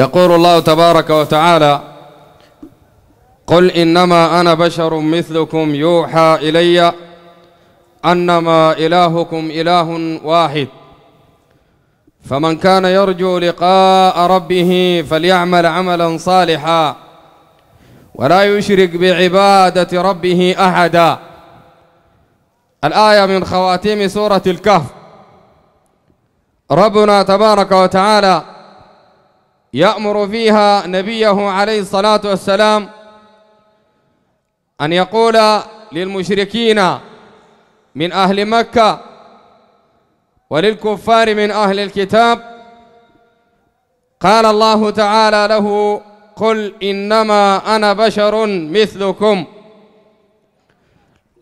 يقول الله تبارك وتعالى قل إنما أنا بشر مثلكم يوحى إلي أنما إلهكم إله واحد فمن كان يرجو لقاء ربه فليعمل عملا صالحا ولا يشرك بعبادة ربه أحدا الآية من خواتيم سورة الكهف ربنا تبارك وتعالى يأمر فيها نبيه عليه الصلاة والسلام أن يقول للمشركين من أهل مكة وللكفار من أهل الكتاب قال الله تعالى له قل إنما أنا بشر مثلكم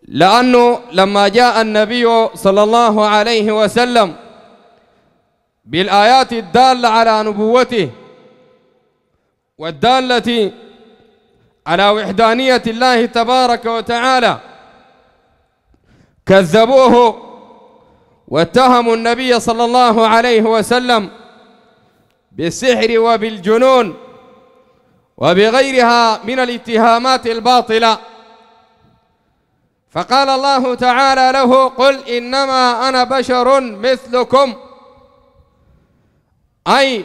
لأنه لما جاء النبي صلى الله عليه وسلم بالآيات الدالة على نبوته والدالة على وحدانية الله تبارك وتعالى كذبوه واتهموا النبي صلى الله عليه وسلم بالسحر وبالجنون وبغيرها من الاتهامات الباطلة فقال الله تعالى له قل إنما أنا بشر مثلكم أي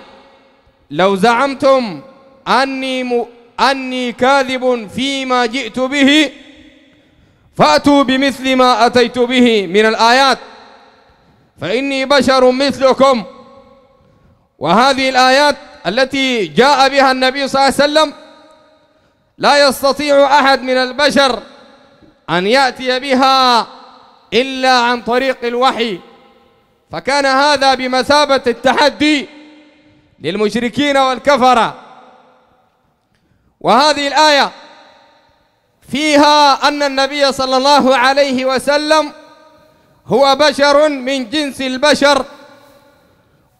لو زعمتم أني م... أني كاذب فيما جئت به فأتوا بمثل ما أتيت به من الآيات فإني بشر مثلكم وهذه الآيات التي جاء بها النبي صلى الله عليه وسلم لا يستطيع أحد من البشر أن يأتي بها إلا عن طريق الوحي فكان هذا بمثابة التحدي للمشركين والكفره وهذه الآية فيها أن النبي صلى الله عليه وسلم هو بشر من جنس البشر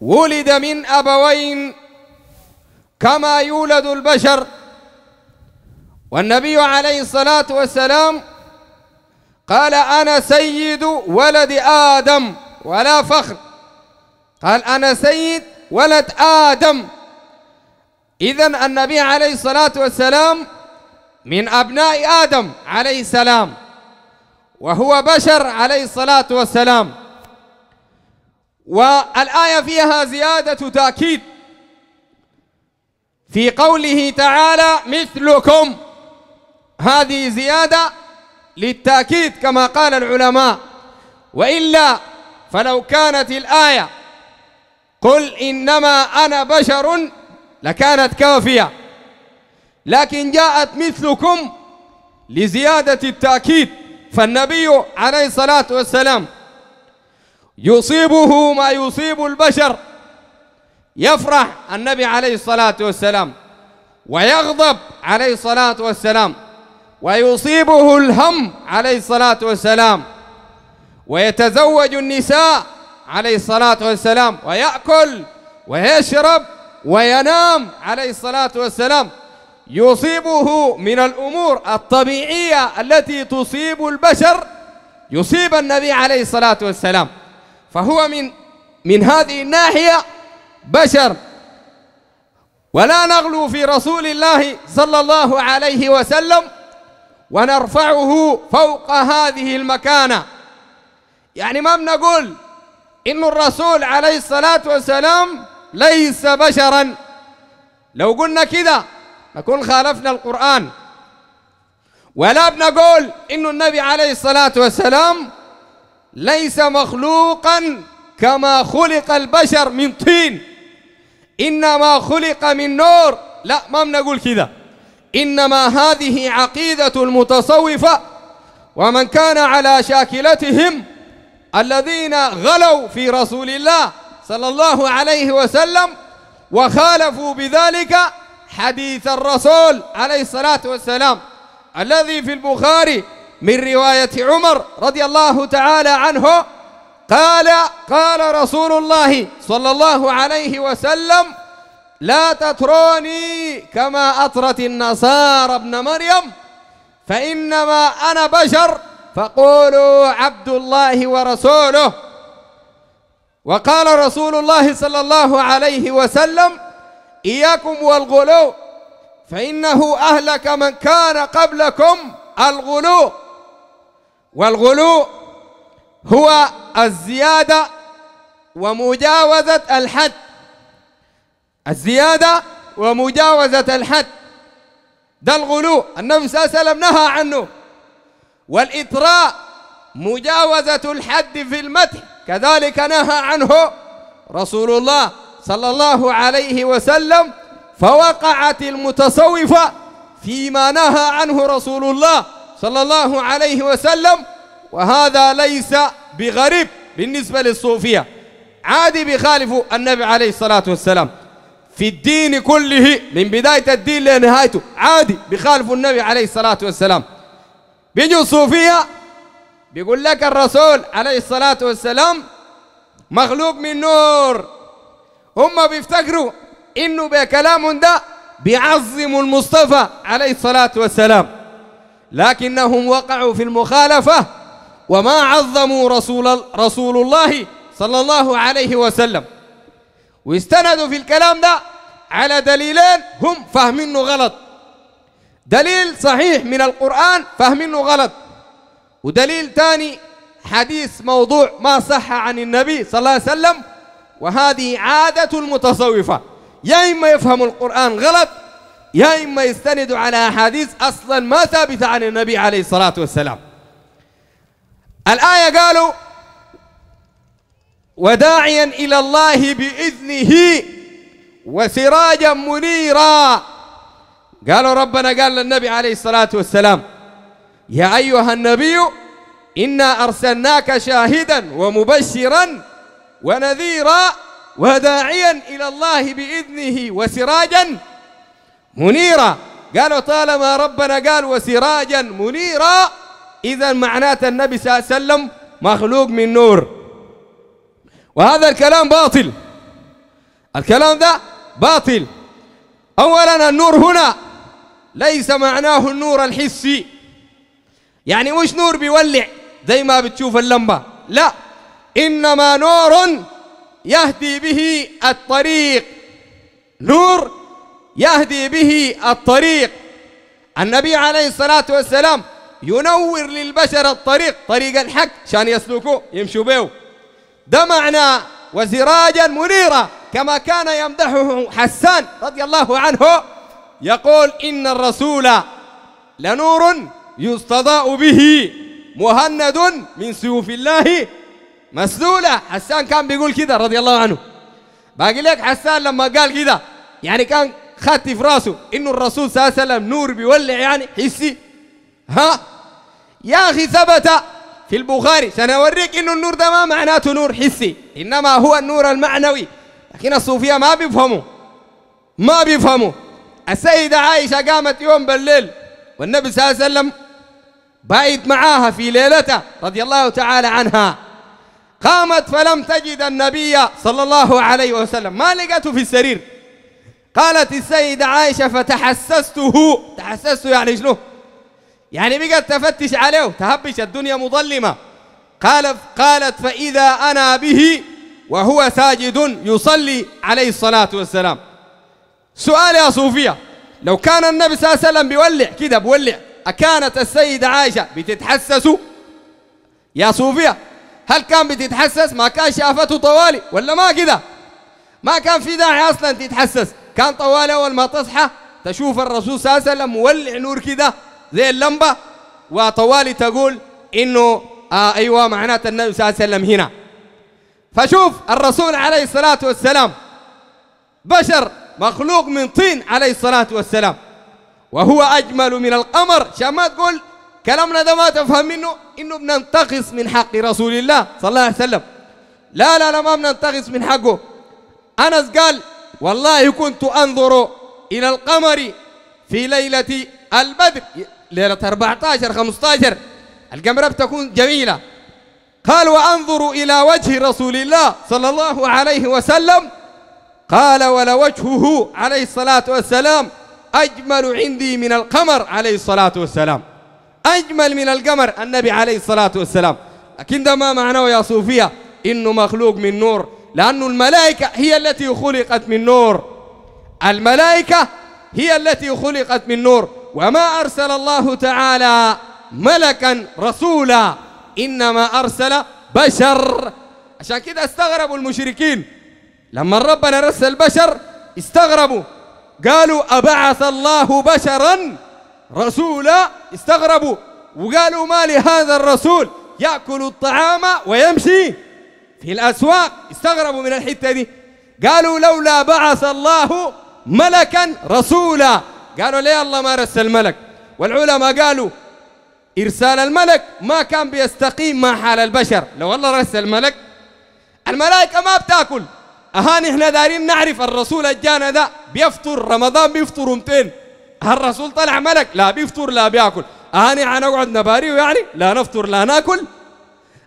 ولد من أبوين كما يولد البشر والنبي عليه الصلاة والسلام قال أنا سيد ولد آدم ولا فخر قال أنا سيد ولد آدم إذا النبي عليه الصلاة والسلام من أبناء آدم عليه السلام وهو بشر عليه الصلاة والسلام والآية فيها زيادة تأكيد في قوله تعالى مثلكم هذه زيادة للتأكيد كما قال العلماء وإلا فلو كانت الآية قل إنما أنا بشر لكانت كافية لكن جاءت مثلكم لزيادة التأكيد فالنبي عليه الصلاة والسلام يصيبه ما يصيب البشر يفرح النبي عليه الصلاة والسلام ويغضب عليه الصلاة والسلام ويصيبه الهم عليه الصلاة والسلام ويتزوج النساء عليه الصلاة والسلام ويأكل ويشرب وينام عليه الصلاة والسلام يصيبه من الأمور الطبيعية التي تصيب البشر يصيب النبي عليه الصلاة والسلام فهو من من هذه الناحية بشر ولا نغلو في رسول الله صلى الله عليه وسلم ونرفعه فوق هذه المكانة يعني ما بنقول إن الرسول عليه الصلاة والسلام ليس بشرا لو قلنا كذا نكون خالفنا القرآن ولا بنقول إن النبي عليه الصلاة والسلام ليس مخلوقا كما خلق البشر من طين إنما خلق من نور لا ما بنقول كذا إنما هذه عقيدة المتصوفة ومن كان على شاكلتهم الذين غلوا في رسول الله صلى الله عليه وسلم وخالفوا بذلك حديث الرسول عليه الصلاة والسلام الذي في البخاري من رواية عمر رضي الله تعالى عنه قال قال رسول الله صلى الله عليه وسلم لا تتروني كما أطرت النصارى ابن مريم فإنما أنا بشر فقولوا عبد الله ورسوله وقال رسول الله صلى الله عليه وسلم إياكم والغلو فإنه أهلك من كان قبلكم الغلو والغلو هو الزيادة ومجاوزة الحد الزيادة ومجاوزة الحد ده الغلو النبي صلى الله عليه وسلم نهى عنه والإطراء مجاوزة الحد في المدح كذلك نهى عنه رسول الله صلى الله عليه وسلم فوقعت المتصوفة فيما نهى عنه رسول الله صلى الله عليه وسلم وهذا ليس بغريب بالنسبة للصوفية عادي بيخالفوا النبي عليه الصلاة والسلام في الدين كله من بداية الدين لنهايته عادي بيخالفوا النبي عليه الصلاة والسلام بيجوا الصوفية بيقول لك الرسول عليه الصلاة والسلام مخلوق من نور هم بيفتكروا إنه بكلام ده بيعظموا المصطفى عليه الصلاة والسلام لكنهم وقعوا في المخالفة وما عظموا رسول, رسول الله صلى الله عليه وسلم واستندوا في الكلام ده على دليلين هم فاهمينه غلط دليل صحيح من القرآن فاهمينه غلط ودليل ثاني حديث موضوع ما صح عن النبي صلى الله عليه وسلم وهذه عادة المتصوفة يا إما يفهموا القرآن غلط يا إما يستند على أحاديث أصلا ما ثابتة عن النبي عليه الصلاة والسلام الآية قالوا وداعيا إلى الله بإذنه وسراجا منيرا قالوا ربنا قال للنبي عليه الصلاة والسلام يا أيها النبي إنا أرسلناك شاهدا ومبشرا ونذيرا وداعيا إلى الله بإذنه وسراجا منيرا قالوا طالما ربنا قال وسراجا منيرا إذا معناته النبي صلى الله عليه وسلم مخلوق من نور وهذا الكلام باطل الكلام ده باطل أولا النور هنا ليس معناه النور الحسي يعني مش نور بيولع زي ما بتشوف اللمبة لا إنما نور يهدي به الطريق نور يهدي به الطريق النبي عليه الصلاة والسلام ينور للبشر الطريق طريق الحق عشان يسلكوه يمشوا به ده معنى وسراجا منيرا كما كان يمدحه حسان رضي الله عنه يقول إن الرسول لنور يستضاء به مهند من سيوف الله مسلولة حسان كان بيقول كده رضي الله عنه باقي لك حسان لما قال كده يعني كان خط في راسه انه الرسول صلى الله عليه وسلم نور بيولع يعني حسي ها يا اخي ثبت في البخاري سنوريك انه النور ده ما معناته نور حسي انما هو النور المعنوي لكن الصوفيه ما بيفهموا ما بيفهموا السيده عائشه قامت يوم بالليل والنبي صلى الله عليه وسلم بايت معاها في ليلته رضي الله تعالى عنها قامت فلم تجد النبي صلى الله عليه وسلم ما لقته في السرير قالت السيدة عائشة فتحسسته تحسسته يعني شنو يعني بقت تفتش عليه تهبش الدنيا مظلمة قال قالت فإذا أنا به وهو ساجد يصلي عليه الصلاة والسلام سؤال يا صوفية لو كان النبي صلى الله عليه وسلم بيولع كده بيولع أكانت السيدة عائشة بتتحسسه يا صوفيا هل كان بتتحسس ما كان شافته طوالي ولا ما كده ما كان في داعي أصلا تتحسس كان طوالي أول ما تصحى تشوف الرسول صلى الله عليه وسلم مولع نور كده زي اللمبة وطوالي تقول إنه آه أيوة معناته النبي صلى الله عليه وسلم هنا فشوف الرسول عليه الصلاة والسلام بشر مخلوق من طين عليه الصلاة والسلام وهو أجمل من القمر عشان ما تقول كلامنا ده ما تفهم منه إنه بننتقص من حق رسول الله صلى الله عليه وسلم لا لا لا ما بننتقص من حقه أنس قال والله كنت أنظر إلى القمر في ليلة البدر ليلة 14 15 القمرة بتكون جميلة قال وأنظر إلى وجه رسول الله صلى الله عليه وسلم قال ولوجهه عليه الصلاة والسلام أجمل عندي من القمر عليه الصلاة والسلام أجمل من القمر النبي عليه الصلاة والسلام لكن ده ما معناه يا صوفية إنه مخلوق من نور لأن الملائكة هي التي خلقت من نور الملائكة هي التي خلقت من نور وما أرسل الله تعالى ملكا رسولا إنما أرسل بشر عشان كده استغربوا المشركين لما ربنا رسل البشر استغربوا قالوا أبعث الله بشرا رسولا استغربوا وقالوا ما لهذا الرسول يأكل الطعام ويمشي في الأسواق استغربوا من الحتة دي قالوا لولا بعث الله ملكا رسولا قالوا ليه الله ما رسل ملك والعلماء قالوا إرسال الملك ما كان بيستقيم مع حال البشر لو الله رسل ملك الملائكة ما بتاكل أهان إحنا دارين نعرف الرسول الجانا ده بيفطر رمضان بيفطر امتين الرسول طلع ملك لا بيفطر لا بياكل أهاني نقعد نباريه يعني لا نفطر لا ناكل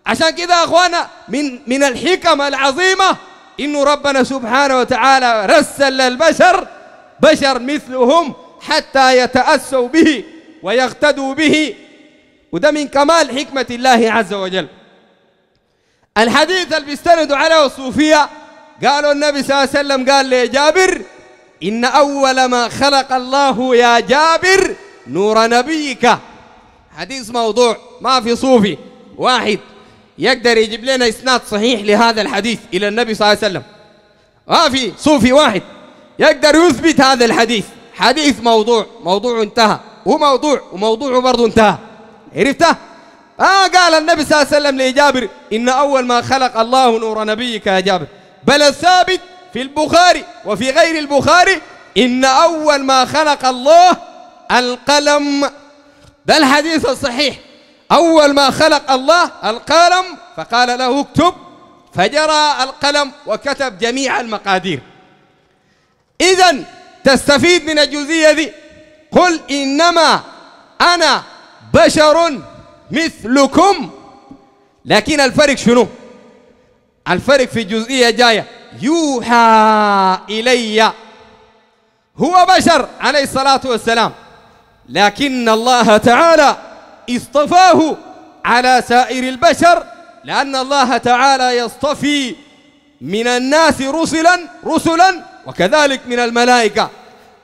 عشان كده يا أخوانا من من الحكم العظيمة إنه ربنا سبحانه وتعالى رسل للبشر بشر مثلهم حتى يتأسوا به ويقتدوا به وده من كمال حكمة الله عز وجل الحديث اللي بيستندوا عليه الصوفية قالوا النبي صلى الله عليه وسلم قال لي جابر إن أول ما خلق الله يا جابر نور نبيك حديث موضوع ما في صوفي واحد يقدر يجيب لنا إسناد صحيح لهذا الحديث إلى النبي صلى الله عليه وسلم ما في صوفي واحد يقدر يثبت هذا الحديث حديث موضوع موضوع انتهى وموضوع وموضوعه برضه انتهى عرفته؟ آه قال النبي صلى الله عليه وسلم لجابر إن أول ما خلق الله نور نبيك يا جابر بل الثابت في البخاري وفي غير البخاري إن أول ما خلق الله القلم ده الحديث الصحيح أول ما خلق الله القلم فقال له اكتب فجرى القلم وكتب جميع المقادير إذا تستفيد من الجزئية دي قل إنما أنا بشر مثلكم لكن الفرق شنو؟ الفرق في جزئية جاية يوحى إلي هو بشر عليه الصلاة والسلام لكن الله تعالى اصطفاه على سائر البشر لأن الله تعالى يصطفي من الناس رسلا رسلا وكذلك من الملائكة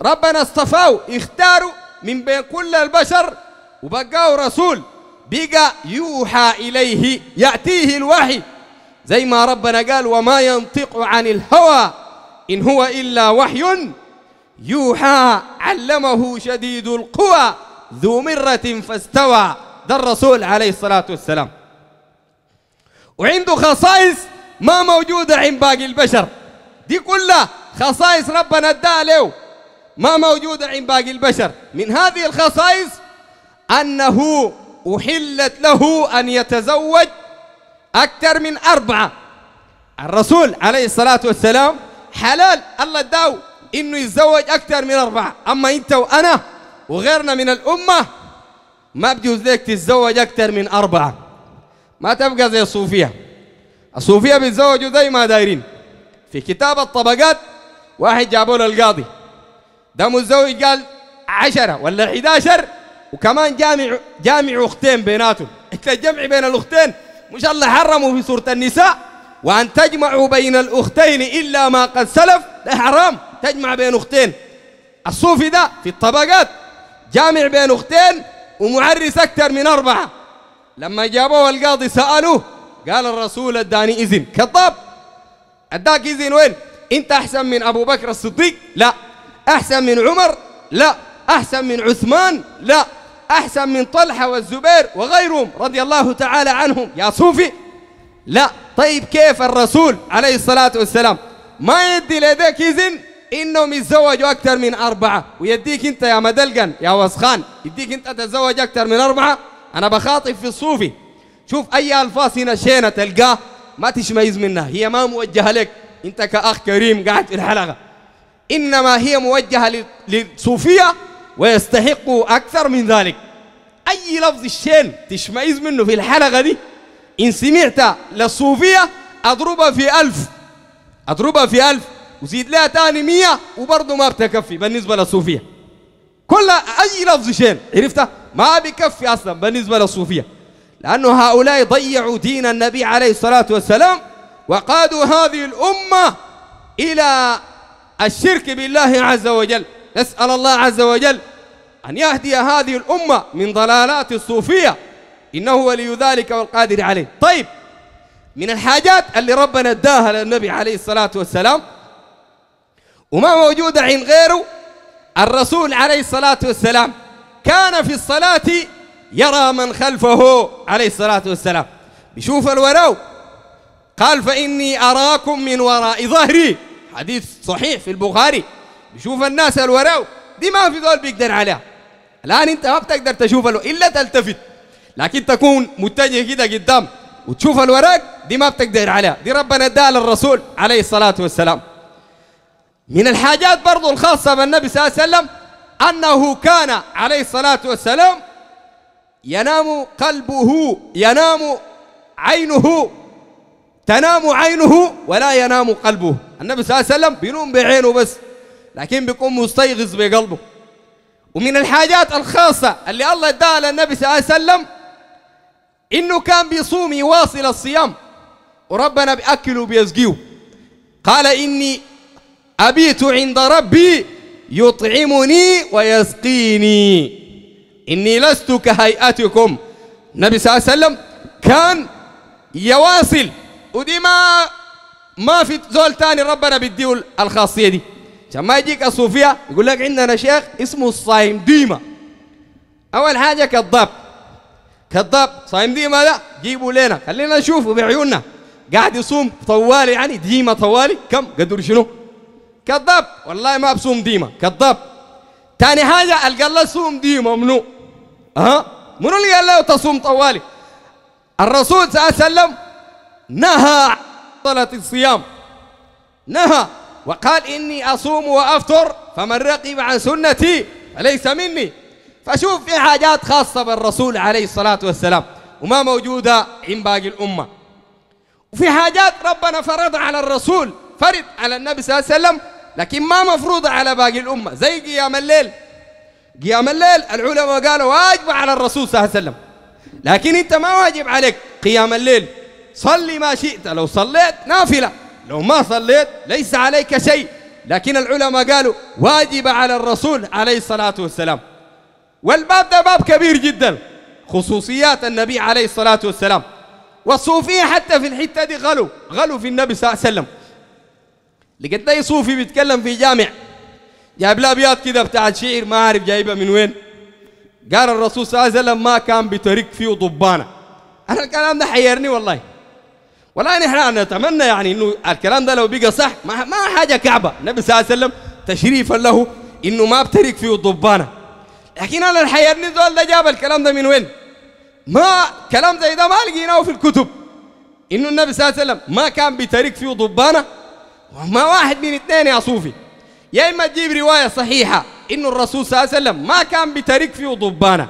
ربنا اصطفاه اختاروا من بين كل البشر وبقاه رسول بقى يوحى إليه يأتيه الوحي زي ما ربنا قال وما ينطق عن الهوى إن هو إلا وحي يوحى علمه شديد القوى ذو مرة فاستوى ده الرسول عليه الصلاة والسلام وعنده خصائص ما موجودة عند باقي البشر دي كلها خصائص ربنا اداها له ما موجودة عند باقي البشر من هذه الخصائص أنه أحلت له أن يتزوج أكثر من أربعة الرسول عليه الصلاة والسلام حلال الله داو إنه يتزوج أكثر من أربعة أما أنت وأنا وغيرنا من الأمة ما بجوز لك تتزوج أكثر من أربعة ما تبقى زي الصوفية الصوفية بيتزوجوا زي ما دايرين في كتاب الطبقات واحد جابوا له القاضي ده متزوج قال عشرة ولا 11 وكمان جامع جامع أختين بيناتهم أنت الجمع بين الأختين مش الله حرمه في سورة النساء وأن تجمعوا بين الأختين إلا ما قد سلف ده حرام تجمع بين أختين الصوفي ده في الطبقات جامع بين أختين ومعرس أكثر من أربعة لما جابوه القاضي سألوه قال الرسول اداني إذن كذاب اداك إذن وين أنت أحسن من أبو بكر الصديق لا أحسن من عمر لا أحسن من عثمان لا أحسن من طلحة والزبير وغيرهم رضي الله تعالى عنهم يا صوفي لا طيب كيف الرسول عليه الصلاة والسلام ما يدي لديك إذن إنهم يتزوجوا أكثر من أربعة ويديك أنت يا مدلقن يا وسخان يديك أنت تتزوج أكثر من أربعة أنا بخاطب في الصوفي شوف أي ألفاظ هنا شينة تلقاه ما تشميز منها هي ما موجهة لك أنت كأخ كريم قاعد في الحلقة إنما هي موجهة للصوفية ويستحقوا أكثر من ذلك أي لفظ الشين تشمئز منه في الحلقة دي إن سمعت للصوفية أضربها في ألف أضربها في ألف وزيد لها تاني مية وبرضه ما بتكفي بالنسبة للصوفية كل أي لفظ شين عرفته ما بكفي أصلا بالنسبة للصوفية لأنه هؤلاء ضيعوا دين النبي عليه الصلاة والسلام وقادوا هذه الأمة إلى الشرك بالله عز وجل نسأل الله عز وجل أن يهدي هذه الأمة من ضلالات الصوفية إنه ولي ذلك والقادر عليه طيب من الحاجات اللي ربنا اداها للنبي عليه الصلاة والسلام وما موجودة عند غيره الرسول عليه الصلاة والسلام كان في الصلاة يرى من خلفه عليه الصلاة والسلام بشوف الوراء قال فإني أراكم من وراء ظهري حديث صحيح في البخاري بشوف الناس الوراء دي ما في ذول بيقدر عليها الآن أنت ما بتقدر تشوف الو... إلا تلتفت لكن تكون متجه كده قدام وتشوف الوراق دي ما بتقدر عليها دي ربنا اداها للرسول عليه الصلاة والسلام من الحاجات برضو الخاصة بالنبي صلى الله عليه وسلم أنه كان عليه الصلاة والسلام ينام قلبه ينام عينه تنام عينه ولا ينام قلبه النبي صلى الله عليه وسلم بينوم بعينه بس لكن بيكون مستيقظ بقلبه ومن الحاجات الخاصة اللي الله اداها للنبي صلى الله عليه وسلم إنه كان بيصوم يواصل الصيام وربنا بأكله وبيسقيه قال إني أبيت عند ربي يطعمني ويسقيني إني لست كهيئتكم النبي صلى الله عليه وسلم كان يواصل ودي ما ما في زول تاني ربنا بيديه الخاصية دي عشان ما يجيك الصوفية يقول لك عندنا شيخ اسمه الصايم ديما أول حاجة كذاب كذاب صايم ديما لا جيبوا لنا خلينا نشوفه بعيوننا قاعد يصوم طوالي يعني ديما طوالي كم قدر شنو كذاب والله ما بصوم ديما كذاب ثاني حاجة قال له صوم ديما منو ها منو اللي قال له تصوم طوالي الرسول صلى الله عليه وسلم نهى عن الصيام نهى وقال إني أصوم وأفطر فمن رقب عن سنتي فليس مني فشوف في حاجات خاصة بالرسول عليه الصلاة والسلام وما موجودة عند باقي الأمة وفي حاجات ربنا فرض على الرسول فرض على النبي صلى الله عليه وسلم لكن ما مفروضة على باقي الأمة زي قيام الليل قيام الليل العلماء قالوا واجب على الرسول صلى الله عليه وسلم لكن انت ما واجب عليك قيام الليل صلي ما شئت لو صليت نافله لو ما صليت ليس عليك شيء لكن العلماء قالوا واجب على الرسول عليه الصلاة والسلام والباب ده باب كبير جدا خصوصيات النبي عليه الصلاة والسلام والصوفية حتى في الحتة دي غلوا غلوا في النبي صلى الله عليه وسلم لقد أي صوفي بيتكلم في جامع جايب لابيات كذا كده بتاعت شعر ما عارف جايبها من وين قال الرسول صلى الله عليه وسلم ما كان بترك فيه ضبانه انا الكلام ده حيرني والله والان احنا نتمنى يعني انه الكلام ده لو بقى صح ما, ما حاجه كعبه النبي صلى الله عليه وسلم تشريفا له انه ما بترك فيه الضبانه لكن انا الحياه زول ده جاب الكلام ده من وين؟ ما كلام زي ده ما لقيناه في الكتب انه النبي صلى الله عليه وسلم ما كان بيترك فيه ضبانه وما واحد من اثنين يا صوفي يا اما تجيب روايه صحيحه انه الرسول صلى الله عليه وسلم ما كان بيترك فيه ضبانه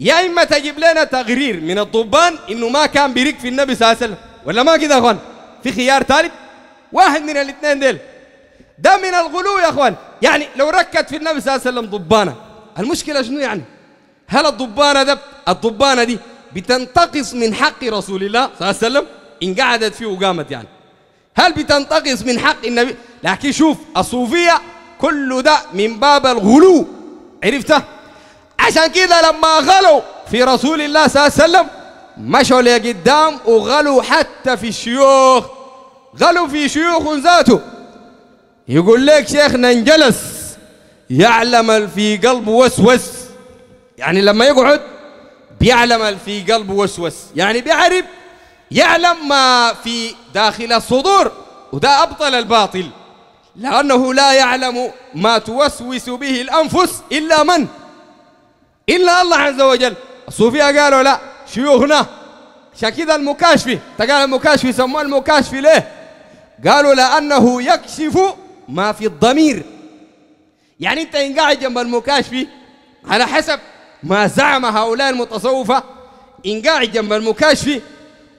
يا إما تجيب لنا تقرير من الضبان إنه ما كان بيرك في النبي صلى الله عليه وسلم ولا ما كده يا أخوان في خيار ثالث واحد من الاثنين ديل ده من الغلو يا أخوان يعني لو ركت في النبي صلى الله عليه وسلم ضبانة المشكلة شنو يعني هل الضبانة ده الضبانة دي بتنتقص من حق رسول الله صلى الله عليه وسلم إن قعدت فيه وقامت يعني هل بتنتقص من حق النبي لكن شوف الصوفية كل ده من باب الغلو عرفته عشان كده لما غلوا في رسول الله صلى الله عليه وسلم مشوا لقدام وغلوا حتى في الشيوخ غلوا في شيوخ ذاته يقول لك شيخنا انجلس يعلم في قلبه وسوس يعني لما يقعد بيعلم في قلبه وسوس يعني بيعرف يعلم ما في داخل الصدور وده أبطل الباطل لأنه لا يعلم ما توسوس به الأنفس إلا من إلا الله عز وجل الصوفية قالوا لا شيوخنا كذا المكاشفي تقال المكاشفي سموه المكاشفي ليه قالوا لأنه يكشف ما في الضمير يعني أنت إن قاعد جنب المكاشفي على حسب ما زعم هؤلاء المتصوفة إن قاعد جنب المكاشفي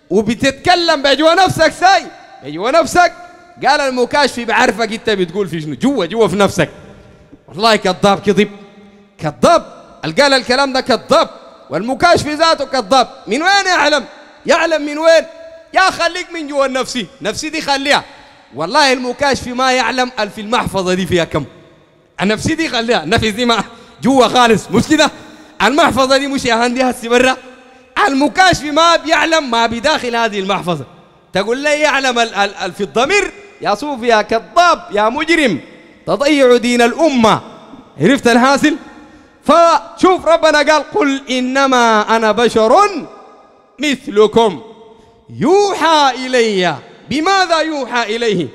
وبتتكلم بجوا نفسك ساي بجوا نفسك قال المكاشفي بعرفك أنت بتقول في شنو جوا جوا في نفسك والله كذاب كذب كذاب قال الكلام ده كذاب والمكاشف ذاته كذاب من وين يعلم يعلم من وين يا خليك من جوا النفسي نفسي دي خليها والله المكاشف ما يعلم في المحفظة دي فيها كم النفسي دي خليها النفس دي ما جوا خالص مش كده المحفظة دي مش يا هندي هسي برا المكاشف ما بيعلم ما بداخل هذه المحفظة تقول لي يعلم ال ال ال في الضمير يا صوف يا كذاب يا مجرم تضيع دين الأمة عرفت الحاصل؟ فشوف ربنا قال قل إنما أنا بشر مثلكم يوحى إلي بماذا يوحى إليه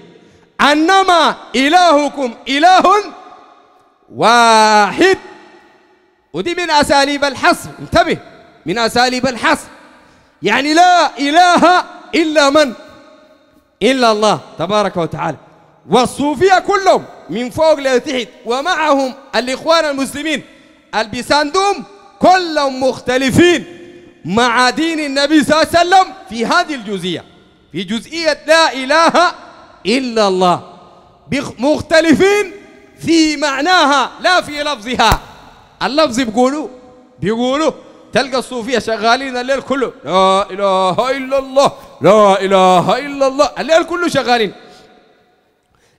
أنما إلهكم إله واحد ودي من أساليب الحصر انتبه من أساليب الحصر يعني لا إله إلا من إلا الله تبارك وتعالى والصوفية كلهم من فوق لتحت ومعهم الإخوان المسلمين البيساندوم كلهم مختلفين مع دين النبي صلى الله عليه وسلم في هذه الجزئية في جزئية لا إله إلا الله مختلفين في معناها لا في لفظها اللفظ بيقولوا بيقولوا تلقى الصوفية شغالين الليل كله لا إله إلا الله لا إله إلا الله الليل كله شغالين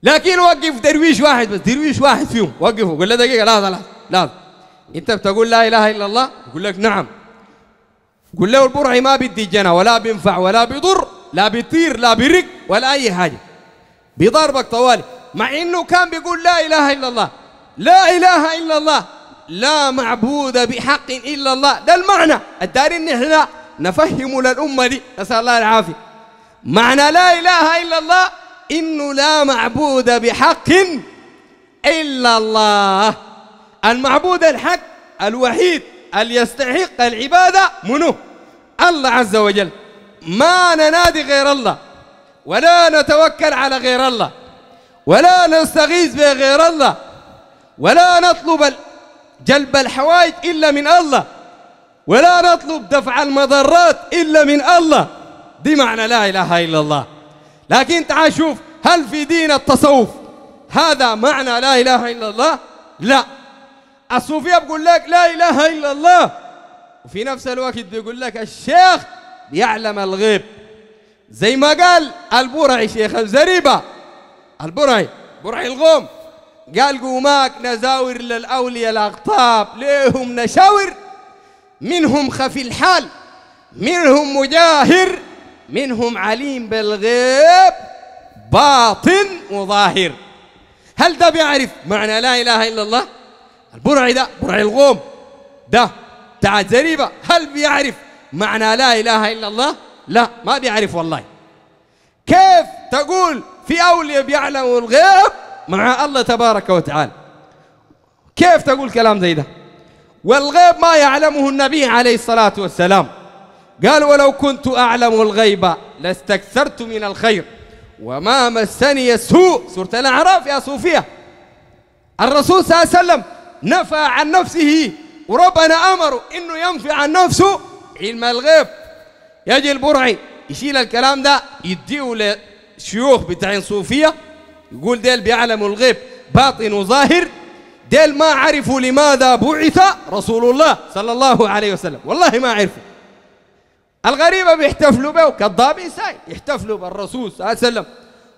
لكن وقف درويش واحد بس درويش واحد فيهم وقفوا قول له دقيقة لا لا, لا. انت بتقول لا اله الا الله يقول لك نعم قل له البرعي ما بدي جنى ولا بينفع ولا بيضر لا بيطير لا بيرق ولا اي حاجه بيضربك طوالي مع انه كان بيقول لا اله الا الله لا اله الا الله لا معبود بحق الا الله ده المعنى الدارين ان احنا نفهمه للامه دي نسال الله العافيه معنى لا اله الا الله انه لا معبود بحق الا الله المعبود الحق الوحيد اللي يستحق العبادة منه الله عز وجل ما ننادي غير الله ولا نتوكل على غير الله ولا نستغيث بغير الله ولا نطلب جلب الحوائج إلا من الله ولا نطلب دفع المضرات إلا من الله دي معنى لا إله إلا الله لكن تعال شوف هل في دين التصوف هذا معنى لا إله إلا الله لا الصوفيه بقول لك لا اله الا الله وفي نفس الوقت بيقول لك الشيخ يعلم الغيب زي ما قال البرعي شيخ الزريبه البرعي برعي الغوم قال قوماك نزاور للاولياء الاغطاب ليهم نشاور منهم خفي الحال منهم مجاهر منهم عليم بالغيب باطن وظاهر هل ده بيعرف معنى لا اله الا الله البرعي ده برعي الغوم ده تاع زريبه هل بيعرف معنى لا إله إلا الله لا ما بيعرف والله كيف تقول في أولياء بيعلموا الغيب مع الله تبارك وتعالى كيف تقول كلام زي ده والغيب ما يعلمه النبي عليه الصلاة والسلام قال ولو كنت أعلم الغيب لاستكثرت من الخير وما مسني السوء سورة الأعراف يا صوفية الرسول صلى الله عليه وسلم نفى عن نفسه وربنا أمره إنه ينفي عن نفسه علم الغيب يجي البرعي يشيل الكلام ده يديه لشيوخ بتاعين صوفية يقول ديل بيعلموا الغيب باطن وظاهر ديل ما عرفوا لماذا بعث رسول الله صلى الله عليه وسلم والله ما عرفوا الغريبة بيحتفلوا به كالضابي ساي يحتفلوا بالرسول صلى الله عليه وسلم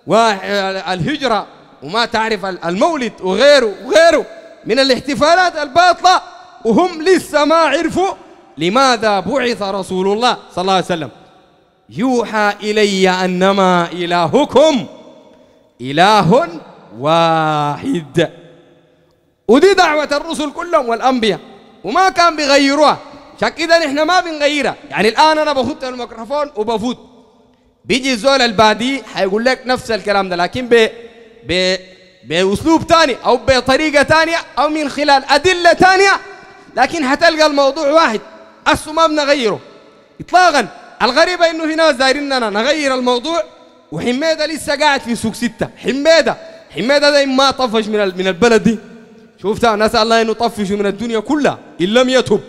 والهجرة وما تعرف المولد وغيره وغيره من الاحتفالات الباطلة وهم لسه ما عرفوا لماذا بعث رسول الله صلى الله عليه وسلم يوحى إلي أنما إلهكم إله واحد ودي دعوة الرسل كلهم والأنبياء وما كان بيغيروها عشان إذا نحن ما بنغيرها يعني الآن أنا بفوت الميكروفون وبفوت بيجي زول البادي حيقول لك نفس الكلام ده لكن ب ب بأسلوب ثاني أو بطريقة ثانية أو من خلال أدلة ثانية لكن هتلقى الموضوع واحد اصله ما بنغيره إطلاقا الغريبة إنه في ناس نغير الموضوع وحميدة لسه قاعد في سوق ستة حميدة حميدة ده ما طفش من من البلد دي شفتها نسأل الله إنه طفشوا من الدنيا كلها إن لم يتب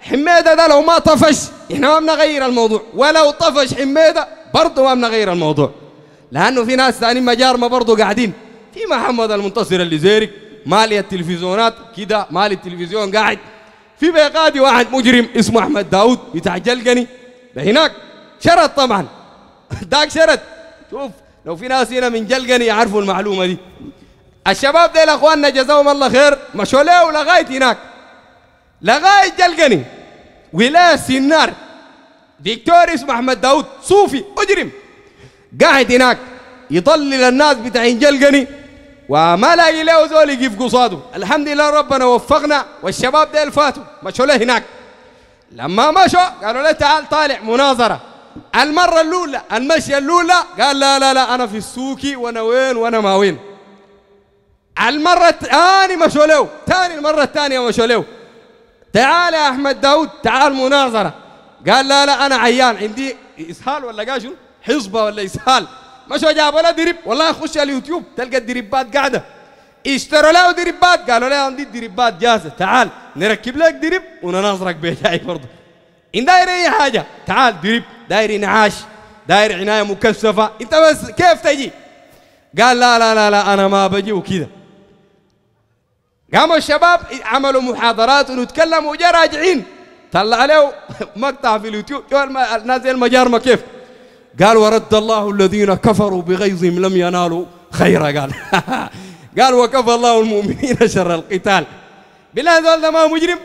حميدة ده لو ما طفش إحنا ما بنغير الموضوع ولو طفش حميدة برضه ما بنغير الموضوع لأنه في ناس ثانيين مجارمة برضه قاعدين في محمد المنتصر اللي زيرك مالي التلفزيونات كده مالي التلفزيون قاعد في بيقادي واحد مجرم اسمه احمد داود بتاع جلقني ده هناك شرط طبعا داك شرط شوف لو في ناس هنا من جلقني يعرفوا المعلومه دي الشباب ديل اخواننا جزاهم الله خير مشوا له لغايه هناك لغايه جلقني ولايه سنار دكتور اسمه احمد داود صوفي مجرم قاعد هناك يضلل الناس بتاعين جلقني وما لاقي له زول يقف قصاده الحمد لله ربنا وفقنا والشباب ديل فاتوا مشوا له هناك لما مشوا قالوا له تعال طالع مناظره المره الاولى المشيه الاولى قال لا لا لا انا في السوكي وانا وين وانا ما وين المره الثانيه مشوا له ثاني المره الثانيه مشوا له تعال يا احمد داود تعال مناظره قال لا لا انا عيان عندي اسهال ولا قاشو حصبه ولا اسهال مشوا جابوا له درب والله خش على اليوتيوب تلقى الدربات قاعده اشتروا له دربات قالوا له عندي دربات جاهزه تعال نركب لك درب ونناظرك بيها برضه ان داير اي حاجه تعال درب داير نعاش داير عنايه مكثفه انت بس كيف تجي قال لا لا لا لا انا ما بجي وكذا قاموا الشباب عملوا محاضرات ونتكلموا وجا راجعين طلع له مقطع في اليوتيوب نازل المجارمه كيف قال ورد الله الذين كفروا بغيظهم لم ينالوا خيرا قال قال وكفى الله المؤمنين شر القتال بالله هذول ما ما مجرم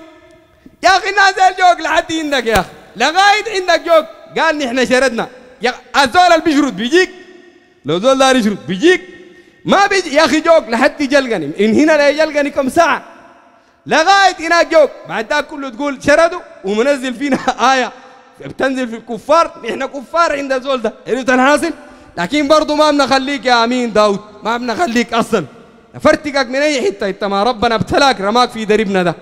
يا اخي الناس الجوك لحد عندك يا اخي لغايه عندك جوك قال نحن شردنا يا الزول اللي بيشرد بيجيك لو زول دار يشرد بيجيك ما بيجي يا اخي جوك لحد جلقني من هنا لا يجلقني كم ساعه لغايه هناك جوك بعد ذاك كله تقول شردوا ومنزل فينا ايه بتنزل في الكفار احنا كفار عند الزول ده عرفت الحاصل لكن برضه ما بنخليك يا امين داود ما بنخليك اصلا فرتقك من اي حته انت ما ربنا ابتلاك رماك في دربنا ده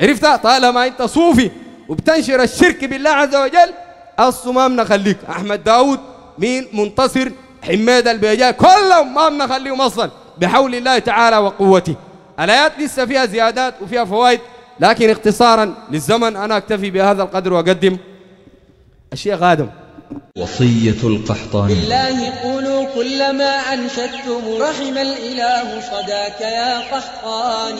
عرفت طالما انت صوفي وبتنشر الشرك بالله عز وجل اصله ما بنخليك احمد داود مين منتصر حماد البيجاء كلهم ما بنخليهم اصلا بحول الله تعالى وقوته الايات لسه فيها زيادات وفيها فوائد لكن اختصارا للزمن انا اكتفي بهذا القدر واقدم الشيخ غادم وصية القحطاني بالله قولوا كلما أنشدتم رحم الإله صداك يا قحطاني